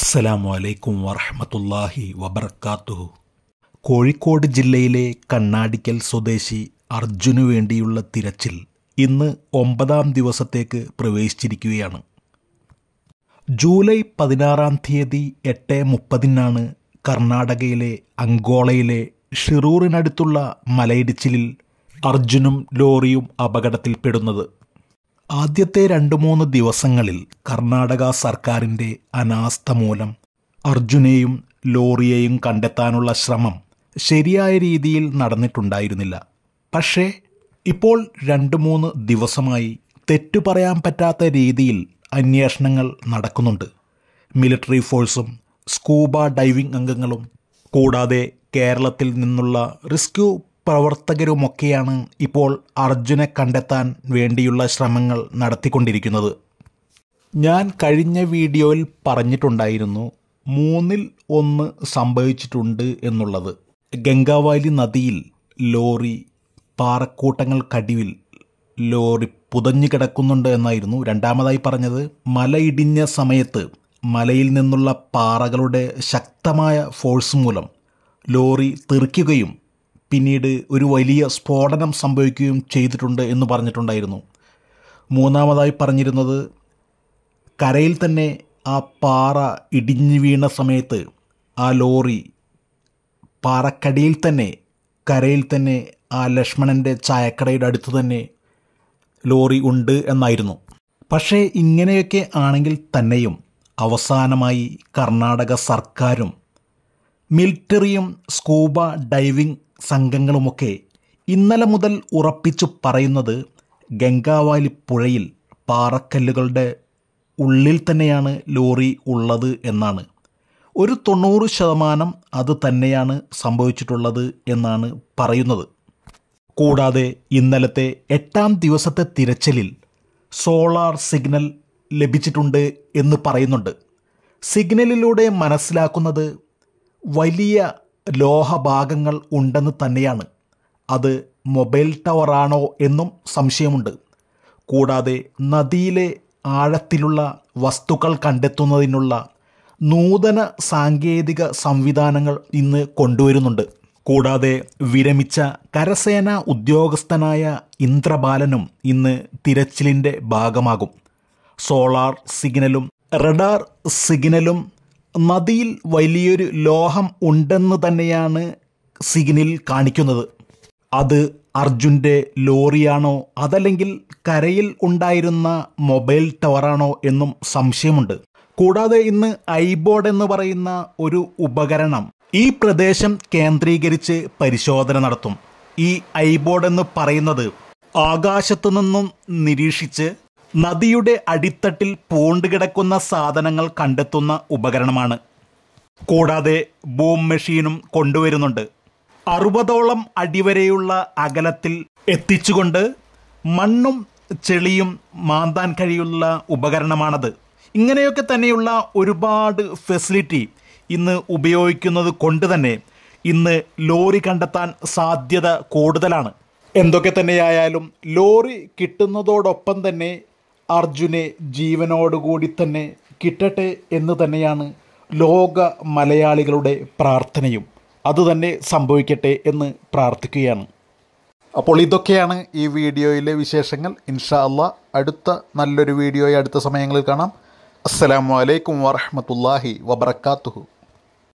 അസ്സലാമു അലൈക്കും വറഹമത്തല്ലാഹി വബർക്കാത്തു കോഴിക്കോട് ജില്ലയിലെ കണ്ണാടിക്കൽ സ്വദേശി അർജുനു വേണ്ടിയുള്ള തിരച്ചിൽ ഇന്ന് ഒമ്പതാം ദിവസത്തേക്ക് പ്രവേശിച്ചിരിക്കുകയാണ് ജൂലൈ പതിനാറാം തീയതി എട്ട് മുപ്പതിനാണ് കർണാടകയിലെ അങ്കോളയിലെ ഷിറൂറിനടുത്തുള്ള മലയിടിച്ചിലിൽ അർജുനും ലോറിയും അപകടത്തിൽപ്പെടുന്നത് ആദ്യത്തെ രണ്ടു മൂന്ന് ദിവസങ്ങളിൽ കർണാടക സർക്കാരിൻ്റെ അനാസ്ഥ മൂലം അർജുനെയും ലോറിയെയും കണ്ടെത്താനുള്ള ശ്രമം ശരിയായ രീതിയിൽ നടന്നിട്ടുണ്ടായിരുന്നില്ല പക്ഷേ ഇപ്പോൾ രണ്ട് മൂന്ന് ദിവസമായി തെറ്റു പറയാൻ പറ്റാത്ത രീതിയിൽ അന്വേഷണങ്ങൾ നടക്കുന്നുണ്ട് മിലിറ്ററി ഫോഴ്സും സ്കൂബ ഡൈവിംഗ് അംഗങ്ങളും കൂടാതെ കേരളത്തിൽ നിന്നുള്ള റെസ്ക്യൂ പ്രവർത്തകരുമൊക്കെയാണ് ഇപ്പോൾ അർജുനെ കണ്ടെത്താൻ വേണ്ടിയുള്ള ശ്രമങ്ങൾ നടത്തിക്കൊണ്ടിരിക്കുന്നത് ഞാൻ കഴിഞ്ഞ വീഡിയോയിൽ പറഞ്ഞിട്ടുണ്ടായിരുന്നു മൂന്നിൽ ഒന്ന് സംഭവിച്ചിട്ടുണ്ട് എന്നുള്ളത് ഗംഗാവാലി നദിയിൽ ലോറി പാറക്കൂട്ടങ്ങൾക്കടിവിൽ ലോറി പുതഞ്ഞു കിടക്കുന്നുണ്ട് എന്നായിരുന്നു രണ്ടാമതായി പറഞ്ഞത് മലയിടിഞ്ഞ സമയത്ത് മലയിൽ നിന്നുള്ള പാറകളുടെ ശക്തമായ ഫോഴ്സ് മൂലം ലോറി തെറിക്കുകയും പിന്നീട് ഒരു വലിയ സ്ഫോടനം സംഭവിക്കുകയും ചെയ്തിട്ടുണ്ട് എന്ന് പറഞ്ഞിട്ടുണ്ടായിരുന്നു മൂന്നാമതായി പറഞ്ഞിരുന്നത് കരയിൽ തന്നെ ആ പാറ ഇടിഞ്ഞു വീണ സമയത്ത് ആ ലോറി പാറക്കടിയിൽ തന്നെ കരയിൽ തന്നെ ആ ലക്ഷ്മണൻ്റെ ചായക്കടയുടെ അടുത്ത് തന്നെ ലോറി ഉണ്ട് എന്നായിരുന്നു പക്ഷേ ഇങ്ങനെയൊക്കെ ആണെങ്കിൽ തന്നെയും അവസാനമായി കർണാടക സർക്കാരും മിലിറ്ററിയും സ്കൂബ ഡൈവിംഗ് സംഘങ്ങളുമൊക്കെ ഇന്നലെ മുതൽ ഉറപ്പിച്ചു പറയുന്നത് ഗംഗാവാലി പുഴയിൽ പാറക്കല്ലുകളുടെ ഉള്ളിൽ തന്നെയാണ് ലോറി ഉള്ളത് എന്നാണ് ഒരു തൊണ്ണൂറ് ശതമാനം അത് തന്നെയാണ് സംഭവിച്ചിട്ടുള്ളത് എന്നാണ് പറയുന്നത് കൂടാതെ ഇന്നലത്തെ എട്ടാം ദിവസത്തെ തിരച്ചിലിൽ സോളാർ സിഗ്നൽ ലഭിച്ചിട്ടുണ്ട് എന്ന് പറയുന്നുണ്ട് സിഗ്നലിലൂടെ മനസ്സിലാക്കുന്നത് വലിയ ലോഹഭാഗങ്ങൾ ഉണ്ടെന്ന് തന്നെയാണ് അത് മൊബൈൽ ടവറാണോ എന്നും സംശയമുണ്ട് കൂടാതെ നദിയിലെ ആഴത്തിലുള്ള വസ്തുക്കൾ കണ്ടെത്തുന്നതിനുള്ള നൂതന സാങ്കേതിക സംവിധാനങ്ങൾ ഇന്ന് കൊണ്ടുവരുന്നുണ്ട് കൂടാതെ വിരമിച്ച കരസേനാ ഉദ്യോഗസ്ഥനായ ഇന്ദ്രബാലനും ഇന്ന് തിരച്ചിലിൻ്റെ ഭാഗമാകും സോളാർ സിഗ്നലും റഡാർ സിഗ്നലും നദിയിൽ വലിയൊരു ലോഹം ഉണ്ടെന്ന് തന്നെയാണ് സിഗ്നിൽ കാണിക്കുന്നത് അത് അർജുൻ്റെ ലോറിയാണോ അതല്ലെങ്കിൽ കരയിൽ ഉണ്ടായിരുന്ന മൊബൈൽ ടവറാണോ എന്നും സംശയമുണ്ട് കൂടാതെ ഇന്ന് ഐബോർഡ് എന്ന് പറയുന്ന ഒരു ഉപകരണം ഈ പ്രദേശം കേന്ദ്രീകരിച്ച് പരിശോധന നടത്തും ഈ ഐബോർഡ് എന്ന് പറയുന്നത് ആകാശത്തു നിന്നും നിരീക്ഷിച്ച് നദിയുടെ അടിത്തട്ടിൽ പൂണ്ട് കിടക്കുന്ന സാധനങ്ങൾ കണ്ടെത്തുന്ന ഉപകരണമാണ് കൂടാതെ ബൂം മെഷീനും കൊണ്ടുവരുന്നുണ്ട് അറുപതോളം അടിവരെയുള്ള അകലത്തിൽ എത്തിച്ചുകൊണ്ട് മണ്ണും ചെളിയും മാന്താൻ കഴിയുള്ള ഉപകരണമാണത് ഇങ്ങനെയൊക്കെ തന്നെയുള്ള ഒരുപാട് ഫെസിലിറ്റി ഇന്ന് ഉപയോഗിക്കുന്നത് കൊണ്ട് തന്നെ ഇന്ന് ലോറി കണ്ടെത്താൻ സാധ്യത കൂടുതലാണ് എന്തൊക്കെ തന്നെയായാലും ലോറി കിട്ടുന്നതോടൊപ്പം തന്നെ അർജുനെ ജീവനോടുകൂടി തന്നെ കിട്ടട്ടെ എന്ന് തന്നെയാണ് ലോക മലയാളികളുടെ പ്രാർത്ഥനയും അതുതന്നെ സംഭവിക്കട്ടെ എന്ന് പ്രാർത്ഥിക്കുകയാണ് അപ്പോൾ ഇതൊക്കെയാണ് ഈ വീഡിയോയിലെ വിശേഷങ്ങൾ ഇൻഷാ അല്ല അടുത്ത നല്ലൊരു വീഡിയോയെ അടുത്ത സമയങ്ങളിൽ കാണാം വലൈക്കും വാഹമത്തല്ലാഹി വബർക്കാത്തുഹു